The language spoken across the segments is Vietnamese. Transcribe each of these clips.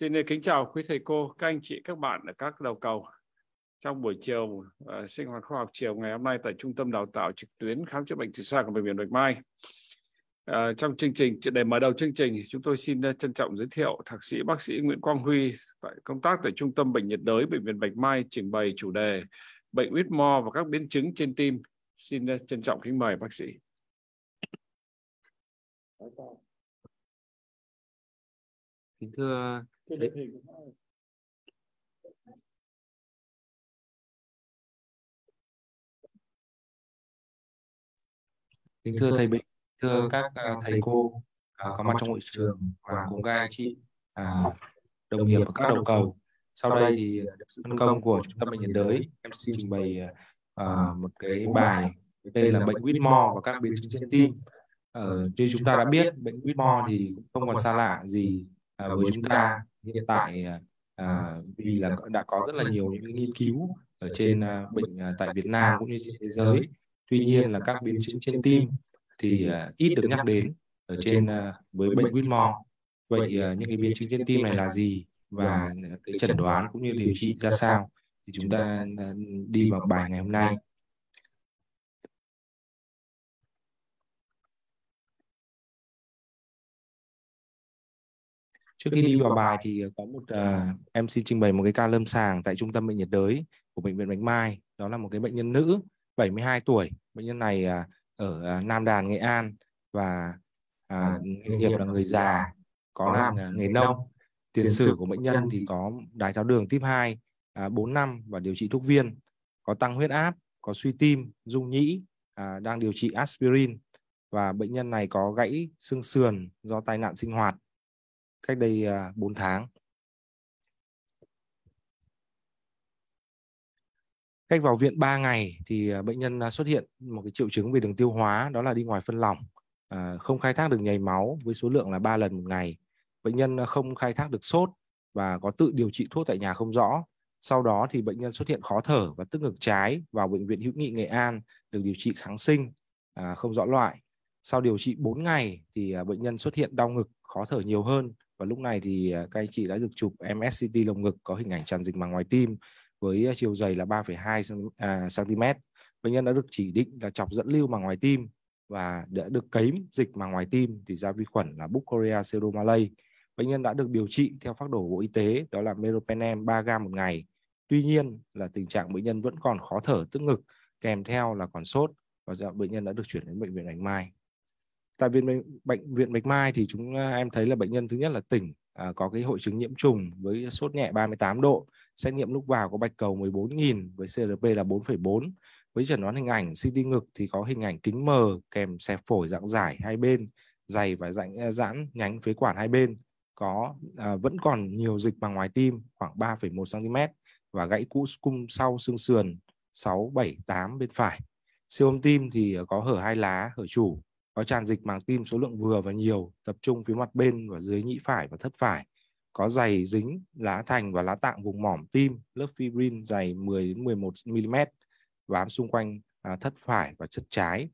Xin kính chào quý thầy cô, các anh chị, các bạn ở các đầu cầu. Trong buổi chiều uh, sinh hoạt khoa học chiều ngày hôm nay tại Trung tâm Đào tạo trực tuyến khám chữa bệnh từ xa của Bệnh viện Bạch Mai. Uh, trong chương trình, để mở đầu chương trình, chúng tôi xin uh, trân trọng giới thiệu Thạc sĩ bác sĩ Nguyễn Quang Huy tại công tác tại Trung tâm Bệnh nhiệt đới Bệnh viện Bạch Mai trình bày chủ đề bệnh whitmore và các biến chứng trên tim. Xin uh, trân trọng kính mời bác sĩ. Kính thưa Đấy. Kính thưa thầy Bình, thưa các à, à, thầy cô à, có mặt trong hội trường và cùng các anh chị đồng nghiệp và các đầu cầu. Sau đây thì phân công của Trung tâm Bệnh nhiệt đới, em xin trình bày một cái bài đây là bệnh Whitmore và các biến chứng trên tim. Ờ, như chúng ta đã biết, bệnh Whitmore thì cũng không còn xa lạ gì với chúng ta hiện tại à, à vì là đã có rất là nhiều những nghiên cứu ở trên à, bệnh à, tại Việt Nam cũng như trên thế giới tuy nhiên là các biến chứng trên tim thì à, ít được nhắc đến ở trên à, với bệnh Whitmore vậy à, những cái biến chứng trên tim này là gì và cái chẩn đoán cũng như điều trị ra sao thì chúng ta đi vào bài ngày hôm nay trước khi đi vào bài thì có một uh, em xin trình bày một cái ca lâm sàng tại trung tâm bệnh nhiệt đới của bệnh viện Bạch Mai đó là một cái bệnh nhân nữ 72 tuổi bệnh nhân này uh, ở uh, Nam Đàn Nghệ An và uh, nghề nghiệp là người già có làm uh, nghề nông tiền sử của bệnh nhân thì có đái tháo đường tiếp 2 uh, 4 năm và điều trị thuốc viên có tăng huyết áp có suy tim dung nhĩ uh, đang điều trị aspirin và bệnh nhân này có gãy xương sườn do tai nạn sinh hoạt cách đây 4 à, tháng. Cách vào viện 3 ngày thì à, bệnh nhân à, xuất hiện một cái triệu chứng về đường tiêu hóa đó là đi ngoài phân lỏng, không khai thác được nhầy máu với số lượng là 3 lần một ngày. Bệnh nhân không khai thác được sốt và có tự điều trị thuốc tại nhà không rõ. Sau đó thì bệnh nhân xuất hiện khó thở và tức ngực trái vào bệnh viện hữu nghị Nghệ An được điều trị kháng sinh không rõ loại. Sau điều trị 4 ngày thì bệnh nhân xuất hiện đau ngực, khó thở nhiều hơn và lúc này thì à, các anh chị đã được chụp MSCT lồng ngực có hình ảnh tràn dịch màng ngoài tim với à, chiều dày là 3,2 cm. À, bệnh nhân đã được chỉ định là chọc dẫn lưu màng ngoài tim và đã được cấy dịch màng ngoài tim thì ra vi khuẩn là Bucoria pseudomalay. Bệnh nhân đã được điều trị theo phác đồ Bộ Y tế đó là meropenem 3 g một ngày. Tuy nhiên là tình trạng bệnh nhân vẫn còn khó thở tức ngực kèm theo là còn sốt và bệnh nhân đã được chuyển đến bệnh viện Bạch Mai tại viện bệnh viện Bạch Mai thì chúng à, em thấy là bệnh nhân thứ nhất là tỉnh à, có cái hội chứng nhiễm trùng với sốt nhẹ 38 độ, xét nghiệm lúc vào có bạch cầu 14.000 với CRP là 4,4. Với chẩn đoán hình ảnh CT ngực thì có hình ảnh kính mờ kèm xẹp phổi dạng giải hai bên, dày và dạng à, giãn nhánh phế quản hai bên, có à, vẫn còn nhiều dịch bằng ngoài tim khoảng 3,1 cm và gãy cũ cung sau xương sườn 6 7 8 bên phải. Siêu âm tim thì à, có hở hai lá, hở chủ có tràn dịch màng tim số lượng vừa và nhiều tập trung phía mặt bên và dưới nhĩ phải và thất phải có dày dính lá thành và lá tạng vùng mỏm tim lớp fibrin dày 10 đến 11 mm bám xung quanh à, thất phải và chất trái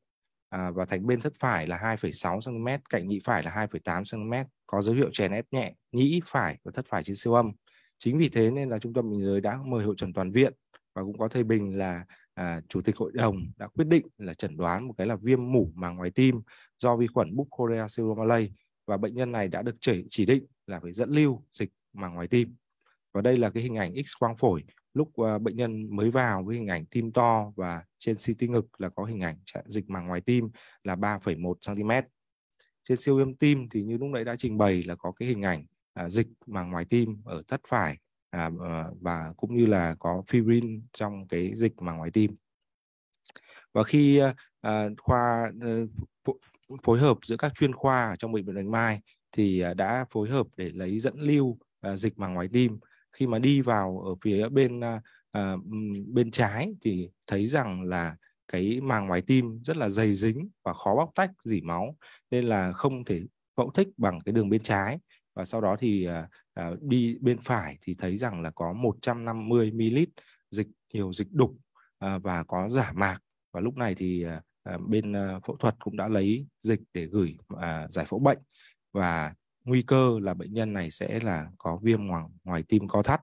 à, và thành bên thất phải là 2,6 cm cạnh nhĩ phải là 2,8 cm có dấu hiệu chèn ép nhẹ nhĩ phải và thất phải trên siêu âm chính vì thế nên là trung tâm bình giới đã mời hội trần toàn viện và cũng có thầy bình là à, chủ tịch hội đồng đã quyết định là chẩn đoán một cái là viêm mủ màng ngoài tim do vi khuẩn Buccoria pseudomalay và bệnh nhân này đã được chỉ, chỉ định là phải dẫn lưu dịch màng ngoài tim. Và đây là cái hình ảnh X quang phổi lúc uh, bệnh nhân mới vào với hình ảnh tim to và trên CT ngực là có hình ảnh dịch màng ngoài tim là 3,1 cm. Trên siêu âm tim thì như lúc nãy đã trình bày là có cái hình ảnh uh, dịch màng ngoài tim ở thất phải à, ờ, và cũng như là có fibrin trong cái dịch màng ngoài tim và khi à, khoa phối hợp giữa các chuyên khoa trong bệnh viện Bạch Mai thì đã phối hợp để lấy dẫn lưu à, dịch màng ngoài tim khi mà đi vào ở phía bên à, bên trái thì thấy rằng là cái màng ngoài tim rất là dày dính và khó bóc tách dỉ máu nên là không thể phẫu thích bằng cái đường bên trái và sau đó thì à, à, đi bên phải thì thấy rằng là có 150 ml dịch nhiều dịch đục à, và có giả mạc và lúc này thì à, à, bên à, phẫu thuật cũng đã lấy dịch để gửi à, giải phẫu bệnh và nguy cơ là bệnh nhân này sẽ là có viêm ngoài, ngoài tim co thắt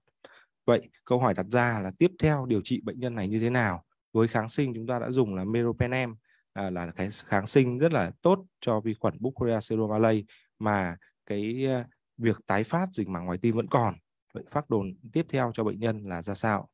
vậy câu hỏi đặt ra là tiếp theo điều trị bệnh nhân này như thế nào với kháng sinh chúng ta đã dùng là meropenem à, là cái kháng sinh rất là tốt cho vi khuẩn Buccaria ceromallei mà cái à, việc tái phát dịch màng ngoài tim vẫn còn vậy phát đồn tiếp theo cho bệnh nhân là ra sao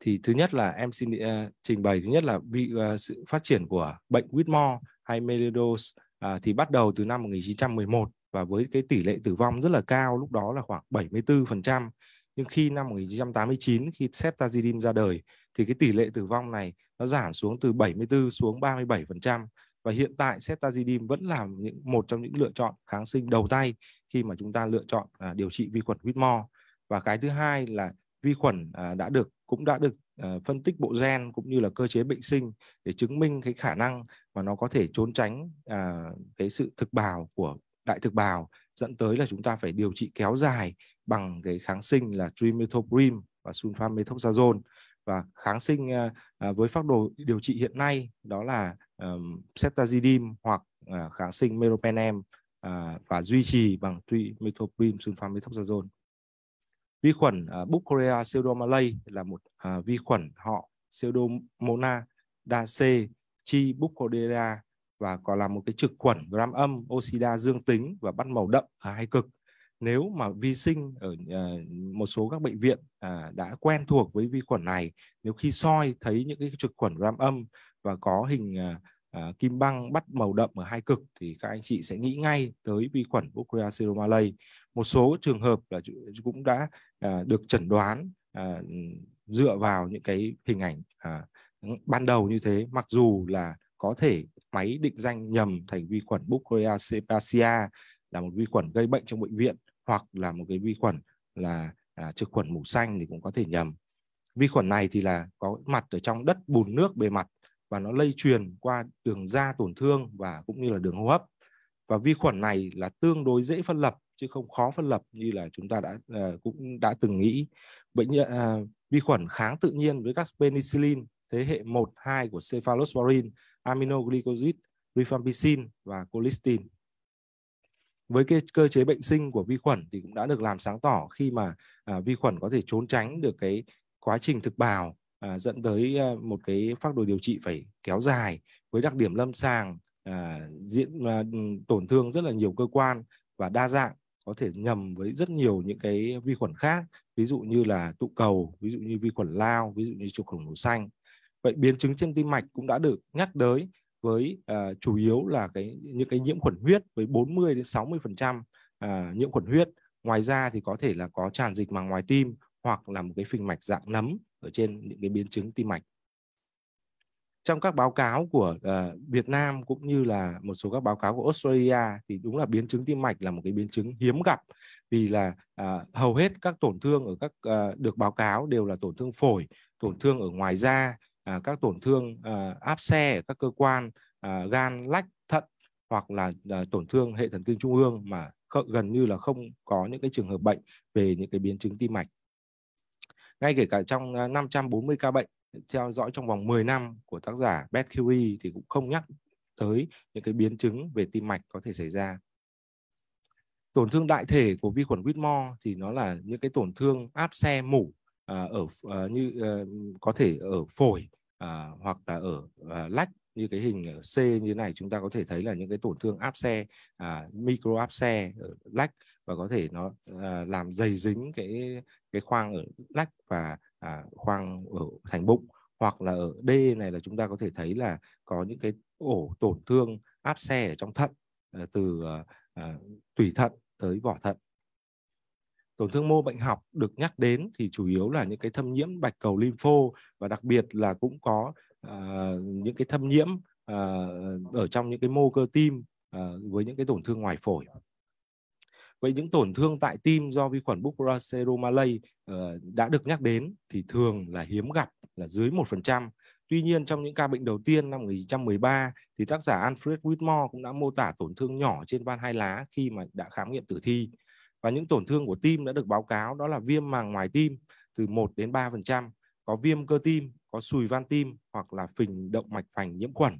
thì thứ nhất là em xin uh, trình bày thứ nhất là bị uh, sự phát triển của bệnh Whitmore hay Mellitus uh, à, thì bắt đầu từ năm 1911 và với cái tỷ lệ tử vong rất là cao lúc đó là khoảng 74% nhưng khi năm 1989 khi ceftazidime ra đời thì cái tỷ lệ tử vong này nó giảm xuống từ 74 xuống 37% và hiện tại ceftazidime vẫn là những một trong những lựa chọn kháng sinh đầu tay khi mà chúng ta lựa chọn à, điều trị vi khuẩn Whitmore và cái thứ hai là vi khuẩn à, đã được cũng đã được à, phân tích bộ gen cũng như là cơ chế bệnh sinh để chứng minh cái khả năng mà nó có thể trốn tránh à, cái sự thực bào của đại thực bào dẫn tới là chúng ta phải điều trị kéo dài bằng cái kháng sinh là trimethoprim và sulfamethoxazole và kháng sinh à, à, với phác đồ điều trị hiện nay đó là ceftazidime hoặc à, kháng sinh meropenem và duy trì bằng trimethoprim sulfamethoxazole. Vi khuẩn Bucorea pseudomallei là một vi khuẩn họ Pseudomonas dace chi Bucorea và còn là một cái trực khuẩn gram âm oxida dương tính và bắt màu đậm ở hai cực nếu mà vi sinh ở ờ, một số các bệnh viện à, đã quen thuộc với vi khuẩn này nếu khi soi thấy những cái trực khuẩn gram âm và có hình à, à, kim băng bắt màu đậm ở hai cực thì các anh chị sẽ nghĩ ngay tới vi khuẩn Bacteria malay. Một số trường hợp là cũng đã được chẩn đoán dựa vào những cái hình ảnh ban đầu như thế mặc dù là có thể máy định danh nhầm thành vi khuẩn Bacteria cepasia là một vi khuẩn gây bệnh trong bệnh viện hoặc là một cái vi khuẩn là à, trực khuẩn mủ xanh thì cũng có thể nhầm vi khuẩn này thì là có mặt ở trong đất bùn nước bề mặt và nó lây truyền qua đường da tổn thương và cũng như là đường hô hấp và vi khuẩn này là tương đối dễ phân lập chứ không khó phân lập như là chúng ta đã uh, cũng đã từng nghĩ bệnh uh, vi khuẩn kháng tự nhiên với các penicillin thế hệ 1 2 của cephalosporin aminoglycosid rifampicin và colistin với cái cơ chế bệnh sinh của vi khuẩn thì cũng đã được làm sáng tỏ khi mà à, vi khuẩn có thể trốn tránh được cái quá trình thực bào à, dẫn tới à, một cái phác đồ điều trị phải kéo dài với đặc điểm lâm sàng à, diễn à, tổn thương rất là nhiều cơ quan và đa dạng có thể nhầm với rất nhiều những cái vi khuẩn khác ví dụ như là tụ cầu ví dụ như vi khuẩn lao ví dụ như chuột khổng lồ xanh vậy biến chứng trên tim mạch cũng đã được nhắc tới với à, chủ yếu là cái những cái nhiễm khuẩn huyết với 40 đến 60 phần à, nhiễm khuẩn huyết ngoài ra thì có thể là có tràn dịch màng ngoài tim hoặc là một cái phình mạch dạng nấm ở trên những cái biến chứng tim mạch trong các báo cáo của uh, Việt Nam cũng như là một số các báo cáo của Australia thì đúng là biến chứng tim mạch là một cái biến chứng hiếm gặp vì là uh, hầu hết các tổn thương ở các uh, được báo cáo đều là tổn thương phổi, tổn thương ở ngoài da À, các tổn thương à, áp xe ở các cơ quan à, gan lách thận hoặc là tổn thương hệ thần kinh trung ương mà gần như là không có những cái trường hợp bệnh về những cái biến chứng tim mạch ngay kể cả trong 540 ca bệnh theo dõi trong vòng 10 năm của tác giả Beth Curie thì cũng không nhắc tới những cái biến chứng về tim mạch có thể xảy ra. Tổn thương đại thể của vi khuẩn Whitmore thì nó là những cái tổn thương áp xe mủ ở như có thể ở phổi à, hoặc là ở à, lách như cái hình C như này chúng ta có thể thấy là những cái tổn thương áp xe à, micro áp xe ở lách và có thể nó à, làm dày dính cái cái khoang ở lách và à, khoang ở thành bụng hoặc là ở D này là chúng ta có thể thấy là có những cái ổ tổn thương áp xe ở trong thận à, từ à, à tùy thận tới vỏ thận tổn thương mô bệnh học được nhắc đến thì chủ yếu là những cái thâm nhiễm bạch cầu lympho và đặc biệt là cũng có uh, những cái thâm nhiễm uh, ở trong những cái mô cơ tim uh, với những cái tổn thương ngoài phổi vậy những tổn thương tại tim do vi khuẩn Bucrocero malay uh, đã được nhắc đến thì thường là hiếm gặp là dưới 1%. Tuy nhiên trong những ca bệnh đầu tiên năm 1913 thì tác giả Alfred Whitmore cũng đã mô tả tổn thương nhỏ trên van hai lá khi mà đã khám nghiệm tử thi và những tổn thương của tim đã được báo cáo đó là viêm màng ngoài tim từ 1 đến 3%, có viêm cơ tim, có sùi van tim hoặc là phình động mạch vành nhiễm khuẩn.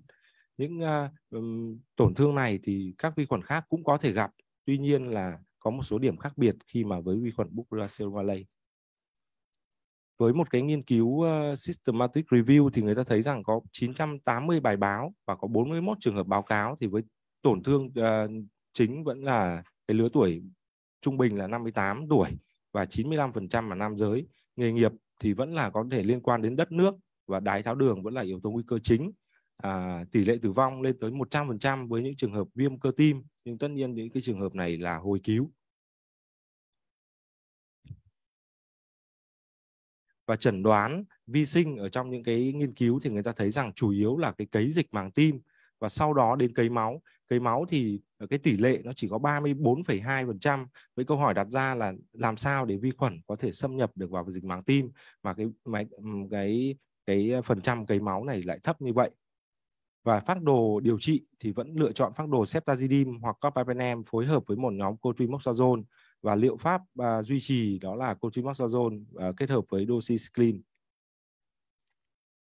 Những uh, tổn thương này thì các vi khuẩn khác cũng có thể gặp, tuy nhiên là có một số điểm khác biệt khi mà với vi khuẩn Bacillus cerevisiae. Với một cái nghiên cứu ờ, systematic review thì người ta thấy rằng có 980 bài báo và có 41 trường hợp báo cáo thì với tổn thương ờ, chính vẫn là cái lứa tuổi trung bình là 58 tuổi và 95% là nam giới. Nghề nghiệp thì vẫn là có thể liên quan đến đất nước và đái tháo đường vẫn là yếu tố nguy cơ chính. À, tỷ lệ tử vong lên tới 100% với những trường hợp viêm cơ tim, nhưng tất nhiên những cái trường hợp này là hồi cứu. Và chẩn đoán vi sinh ở trong những cái nghiên cứu thì người ta thấy rằng chủ yếu là cái cấy dịch màng tim và sau đó đến cấy máu cấy máu thì ờ, cái tỷ lệ nó chỉ có 34,2% với câu hỏi đặt ra là làm sao để vi khuẩn có thể xâm nhập được vào dịch màng tim mà cái máy cái cái phần trăm cấy máu này lại thấp như vậy và phác đồ điều trị thì vẫn lựa chọn phác đồ ceftazidime hoặc carbapenem phối hợp với một nhóm cotrimoxazole và liệu pháp uh, duy trì đó là cotrimoxazole uh, ờ, kết hợp với doxycycline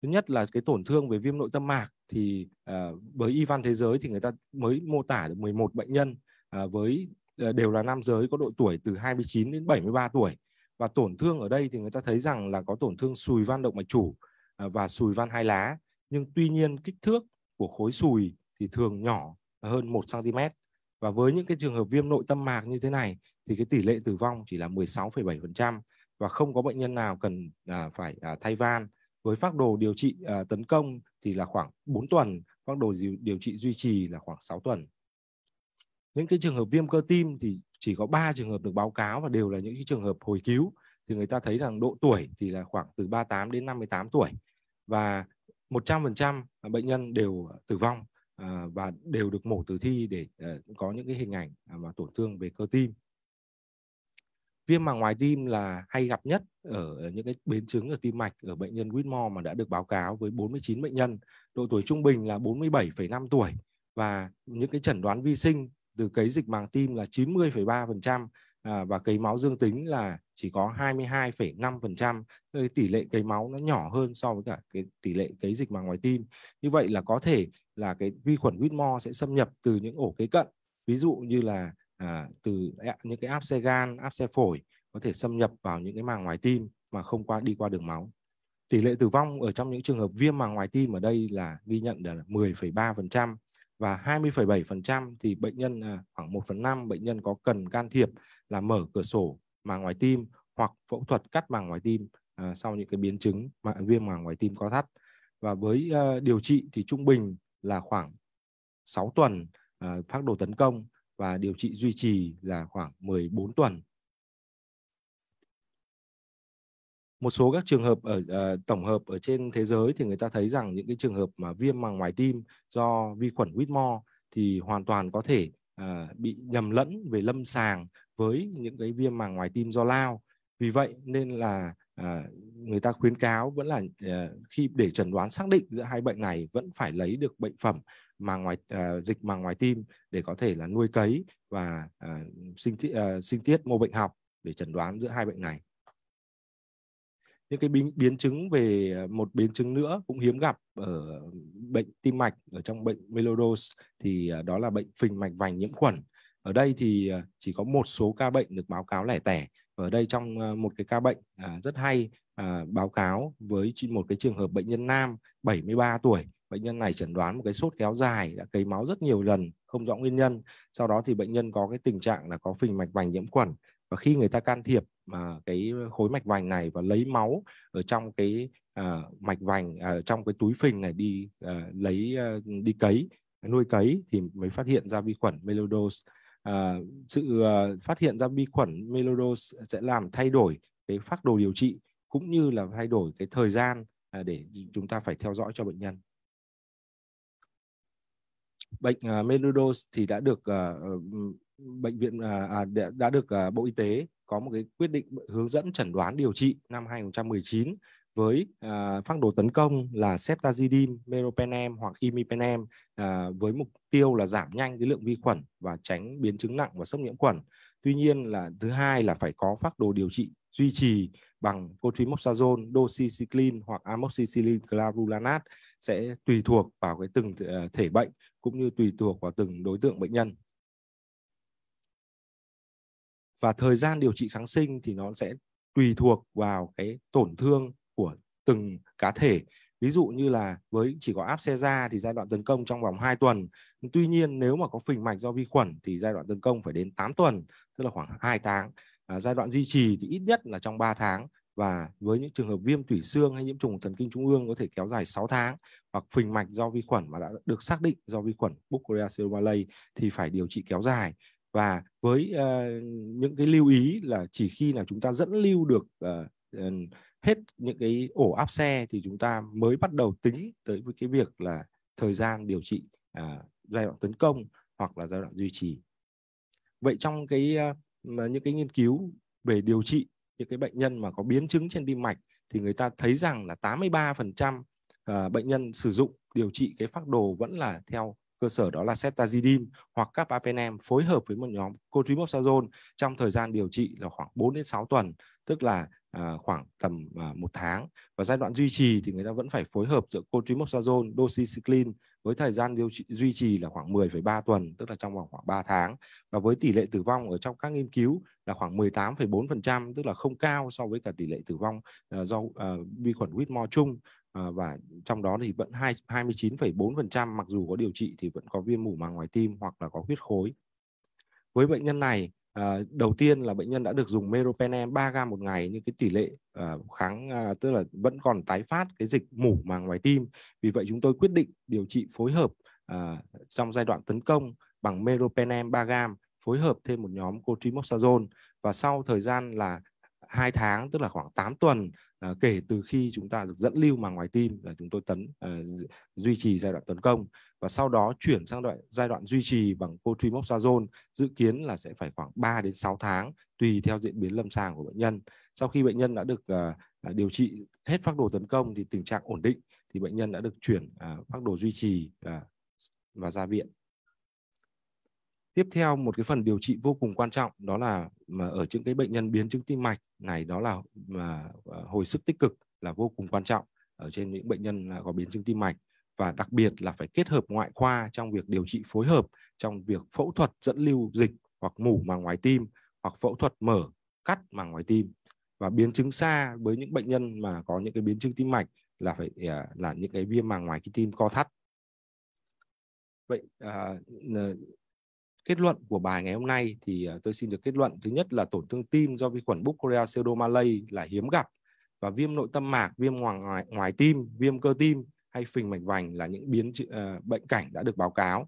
thứ nhất là cái tổn thương về viêm nội tâm mạc thì à, với y văn thế giới thì người ta mới mô tả được 11 bệnh nhân à, với à, đều là nam giới có độ tuổi từ 29 đến 73 tuổi và tổn thương ở đây thì người ta thấy rằng là có tổn thương sùi van động mạch chủ à, và sùi van hai lá nhưng tuy nhiên kích thước của khối sùi thì thường nhỏ hơn 1 cm và với những cái trường hợp viêm nội tâm mạc như thế này thì cái tỷ lệ tử vong chỉ là 16,7% và không có bệnh nhân nào cần à, phải à, thay van với phác đồ điều trị à, tấn công thì là khoảng 4 tuần, phác đồ điều trị duy trì là khoảng 6 tuần. Những cái trường hợp viêm cơ tim thì chỉ có 3 trường hợp được báo cáo và đều là những cái trường hợp hồi cứu. Thì người ta thấy rằng độ tuổi thì là khoảng từ 38 đến 58 tuổi và 100% bệnh nhân đều tử vong à, và đều được mổ tử thi để ờ, có những cái hình ảnh và tổn thương về cơ tim viêm màng ngoài tim là hay gặp nhất ở những cái biến chứng ở tim mạch ở bệnh nhân Whitmore mà đã được báo cáo với 49 bệnh nhân, độ tuổi trung bình là 47,5 tuổi và những cái chẩn đoán vi sinh từ cấy dịch màng tim là 90,3% à, và cấy máu dương tính là chỉ có 22,5%, cái tỷ lệ cấy máu nó nhỏ hơn so với cả cái tỷ lệ cấy dịch màng ngoài tim. Như vậy là có thể là cái vi khuẩn Whitmore sẽ xâm nhập từ những ổ kế cận, ví dụ như là à, từ những cái áp xe gan, áp xe phổi có thể xâm nhập vào những cái màng ngoài tim mà không qua đi qua đường máu. Tỷ lệ tử vong ở trong những trường hợp viêm màng ngoài tim ở đây là ghi nhận là 10,3% và 20,7% thì bệnh nhân à, khoảng 1 phần 5 bệnh nhân có cần can thiệp là mở cửa sổ màng ngoài tim hoặc phẫu thuật cắt màng ngoài tim à, sau những cái biến chứng mà viêm màng ngoài tim có thắt. Và với à, điều trị thì trung bình là khoảng 6 tuần à, phác đồ tấn công và điều trị duy trì là khoảng 14 tuần. Một số các trường hợp ở uh, tổng hợp ở trên thế giới thì người ta thấy rằng những cái trường hợp mà viêm màng ngoài tim do vi khuẩn Whitmore thì hoàn toàn có thể uh, bị nhầm lẫn về lâm sàng với những cái viêm màng ngoài tim do lao. Vì vậy nên là ờ, người ta khuyến cáo vẫn là ờ, khi để chẩn đoán xác định giữa hai bệnh này vẫn phải lấy được bệnh phẩm mà ngoài ờ, dịch màng ngoài tim để có thể là nuôi cấy và ờ, sinh tiết, sinh tiết mô bệnh học để chẩn đoán giữa hai bệnh này những cái biến, biến chứng về một biến chứng nữa cũng hiếm gặp ở bệnh tim mạch ở trong bệnh Melodos thì đó là bệnh phình mạch vành nhiễm khuẩn ở đây thì chỉ có một số ca bệnh được báo cáo lẻ tẻ ở đây trong một cái ca bệnh à, rất hay à, báo cáo với một cái trường hợp bệnh nhân nam 73 tuổi bệnh nhân này chẩn đoán một cái sốt kéo dài đã cấy máu rất nhiều lần không rõ nguyên nhân sau đó thì bệnh nhân có cái tình trạng là có phình mạch vành nhiễm khuẩn và khi người ta can thiệp mà cái khối mạch vành này và lấy máu ở trong cái à, mạch vành à, trong cái túi phình này đi à, lấy à, đi cấy nuôi cấy thì mới phát hiện ra vi khuẩn melodos à, sự à, phát hiện ra vi khuẩn melodos sẽ làm thay đổi cái phác đồ điều trị cũng như là thay đổi cái thời gian à, để chúng ta phải theo dõi cho bệnh nhân bệnh uh, à, meningitis thì đã được uh, bệnh viện uh, đã, được uh, Bộ Y tế có một cái quyết định hướng dẫn chẩn đoán điều trị năm 2019 với uh, phác đồ tấn công là ceftazidime, meropenem hoặc imipenem uh, với mục tiêu là giảm nhanh cái lượng vi khuẩn và tránh biến chứng nặng và sốc nhiễm khuẩn. Tuy nhiên là thứ hai là phải có phác đồ điều trị duy trì bằng cotrimoxazone, doxycycline hoặc amoxicillin clavulanat sẽ tùy thuộc vào cái từng ờ, thể bệnh cũng như tùy thuộc vào từng đối tượng bệnh nhân. Và thời gian điều trị kháng sinh thì nó sẽ tùy thuộc vào cái tổn thương của từng cá thể. Ví dụ như là với chỉ có áp xe da thì giai đoạn tấn công trong vòng 2 tuần. Tuy nhiên nếu mà có phình mạch do vi khuẩn thì giai đoạn tấn công phải đến 8 tuần, tức là khoảng 2 tháng à, giai đoạn duy trì thì ít nhất là trong 3 tháng và với những trường hợp viêm tủy xương hay nhiễm trùng thần kinh trung ương có thể kéo dài 6 tháng hoặc phình mạch do vi khuẩn mà đã được xác định do vi khuẩn Buccoria cerevalae thì phải điều trị kéo dài và với uh, những cái lưu ý là chỉ khi nào chúng ta dẫn lưu được uh, hết những cái ổ áp xe thì chúng ta mới bắt đầu tính tới với cái việc là thời gian điều trị uh, giai đoạn tấn công hoặc là giai đoạn duy trì vậy trong cái uh, mà những cái nghiên cứu về điều trị những cái bệnh nhân mà có biến chứng trên tim mạch thì người ta thấy rằng là 83% ờ, bệnh nhân sử dụng điều trị cái phác đồ vẫn là theo cơ sở đó là ceftazidime hoặc carbapenem phối hợp với một nhóm cotrimoxazole trong thời gian điều trị là khoảng 4 đến 6 tuần, tức là À, khoảng tầm à, một tháng và giai đoạn duy trì thì người ta vẫn phải phối hợp giữa cotrimoxazone, doxycycline với thời gian điều trị duy trì là khoảng 10,3 tuần tức là trong vòng khoảng 3 tháng và với tỷ lệ tử vong ở trong các nghiên cứu là khoảng 18,4% tức là không cao so với cả tỷ lệ tử vong à, do à, vi khuẩn Whitmore chung à, và trong đó thì vẫn 2, 29,4% mặc dù có điều trị thì vẫn có viêm mủ màng ngoài tim hoặc là có huyết khối với bệnh nhân này Ờ, đầu tiên là bệnh nhân đã được dùng meropenem 3 gam một ngày nhưng cái tỷ lệ à, kháng à, tức là vẫn còn tái phát cái dịch mủ màng ngoài tim vì vậy chúng tôi quyết định điều trị phối hợp à, trong giai đoạn tấn công bằng meropenem 3 gam phối hợp thêm một nhóm cotrimoxazole và sau thời gian là hai tháng tức là khoảng 8 tuần à, kể từ khi chúng ta được dẫn lưu màng ngoài tim là chúng tôi tấn à, duy trì giai đoạn tấn công và sau đó chuyển sang đoạn, giai đoạn duy trì bằng cotrimoxazone dự kiến là sẽ phải khoảng 3 đến 6 tháng tùy theo diễn biến lâm sàng của bệnh nhân. Sau khi bệnh nhân đã được uh, điều trị hết phác đồ tấn công thì tình trạng ổn định thì bệnh nhân đã được chuyển uh, phác đồ duy trì uh, và ra viện. Tiếp theo một cái phần điều trị vô cùng quan trọng đó là mà ở những cái bệnh nhân biến chứng tim mạch này đó là mà hồi sức tích cực là vô cùng quan trọng ở trên những bệnh nhân có biến chứng tim mạch và đặc biệt là phải kết hợp ngoại khoa trong việc điều trị phối hợp trong việc phẫu thuật dẫn lưu dịch hoặc mủ màng ngoài tim hoặc phẫu thuật mở cắt màng ngoài tim và biến chứng xa với những bệnh nhân mà có những cái biến chứng tim mạch là phải à, là những cái viêm màng ngoài cái tim co thắt vậy à, kết luận của bài ngày hôm nay thì à, tôi xin được kết luận thứ nhất là tổn thương tim do vi khuẩn Bacteria pseudomalay là hiếm gặp và viêm nội tâm mạc, viêm ngoài ngoài, ngoài tim, viêm cơ tim hay phình mạch vành là những biến uh, bệnh cảnh đã được báo cáo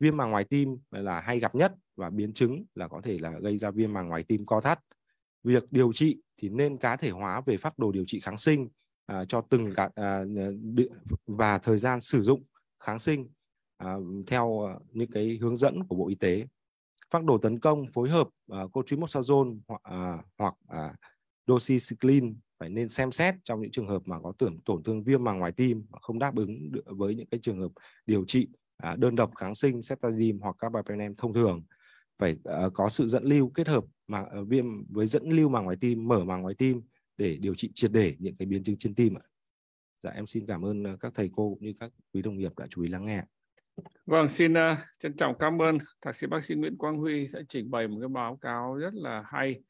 viêm màng ngoài tim là hay gặp nhất và biến chứng là có thể là gây ra viêm màng ngoài tim co thắt việc điều trị thì nên cá thể hóa về phác đồ điều trị kháng sinh à, cho từng cả, à, ờ, và thời gian sử dụng kháng sinh à, theo những cái hướng dẫn của Bộ Y tế. Phác đồ tấn công phối hợp à, cotrimoxazone hoặc, à, hoặc à, doxycycline phải nên xem xét trong những trường hợp mà có tưởng tổn thương viêm màng ngoài tim mà không đáp ứng được với những cái trường hợp điều trị à, đơn độc kháng sinh ceftazidime hoặc các carbapenem thông thường phải ờ, có sự dẫn lưu kết hợp mà ờ, viêm với dẫn lưu màng ngoài tim mở màng ngoài tim để điều trị triệt để những cái biến chứng trên tim ạ. Dạ em xin cảm ơn ờ, các thầy cô cũng như các quý đồng nghiệp đã chú ý lắng nghe. Vâng, xin uh, trân trọng cảm ơn thạc sĩ bác sĩ Nguyễn Quang Huy đã trình bày một cái báo cáo rất là hay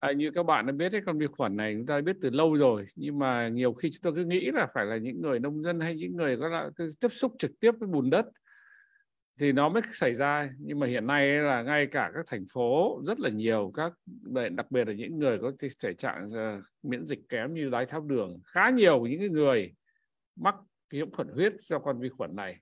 à, như các bạn đã biết đấy con vi khuẩn này chúng ta biết từ lâu rồi nhưng mà nhiều khi chúng tôi cứ nghĩ là phải là những người nông dân hay những người có là tiếp xúc trực tiếp với bùn đất thì nó mới xảy ra nhưng mà hiện nay là ngay cả các thành phố rất là nhiều các đặc biệt là những người có thể trạng ờ, miễn dịch kém như đái tháo đường khá nhiều những người mắc nhiễm khuẩn huyết do con vi khuẩn này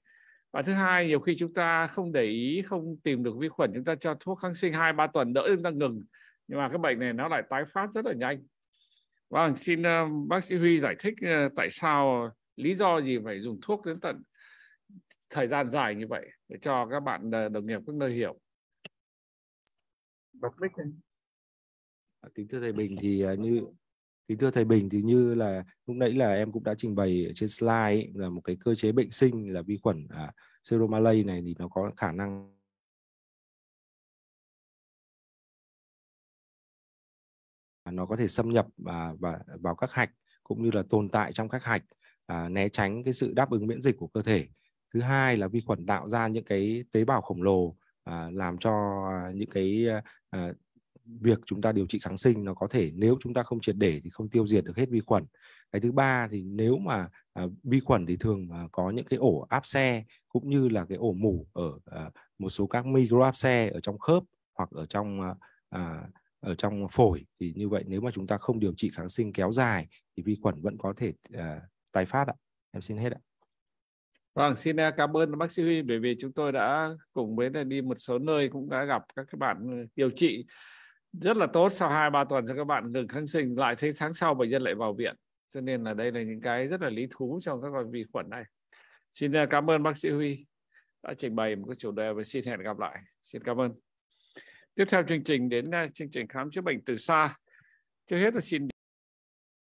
và thứ hai nhiều khi chúng ta không để ý không tìm được vi khuẩn chúng ta cho thuốc kháng sinh hai ba tuần đỡ chúng ta ngừng nhưng mà cái bệnh này nó lại tái phát rất là nhanh vâng xin uh, bác sĩ huy giải thích uh, tại sao lý do gì phải dùng thuốc đến tận thời gian dài như vậy để cho các bạn uh, đồng nghiệp các nơi hiểu bật mic à, kính thưa thầy bình thì như kính thưa thầy bình thì như là lúc nãy là em cũng đã trình bày trên slide ấy, là một cái cơ chế bệnh sinh là vi khuẩn à, seromallei này thì nó có khả năng nó có thể xâm nhập và và vào các hạch cũng như là tồn tại trong các hạch à, né tránh cái sự đáp ứng miễn dịch của cơ thể thứ hai là vi khuẩn tạo ra những cái tế bào khổng lồ à, làm cho à, những cái à, việc chúng ta điều trị kháng sinh nó có thể nếu chúng ta không triệt để thì không tiêu diệt được hết vi khuẩn cái thứ ba thì nếu mà à, vi khuẩn thì thường à, có những cái ổ áp xe cũng như là cái ổ mủ ở à, một số các micro áp xe ở trong khớp hoặc ở trong à, à, ở trong phổi thì như vậy nếu mà chúng ta không điều trị kháng sinh kéo dài thì vi khuẩn vẫn có thể uh, tái phát ạ. Em xin hết ạ. Vâng, xin ờ, cảm ơn bác sĩ Huy bởi vì chúng tôi đã cùng với đi một số nơi cũng đã gặp các các bạn ờ, điều trị rất là tốt sau 2 3 tuần cho các bạn ngừng kháng sinh lại thấy sáng sau bệnh nhân lại vào viện. Cho nên là đây là những cái rất là lý thú trong các loại vi khuẩn này. Xin cảm ơn bác sĩ Huy đã trình bày một cái chủ đề và xin hẹn gặp lại. Xin cảm ơn. Tiếp theo chương trình đến chương trình khám chữa bệnh từ xa. Trước hết tôi xin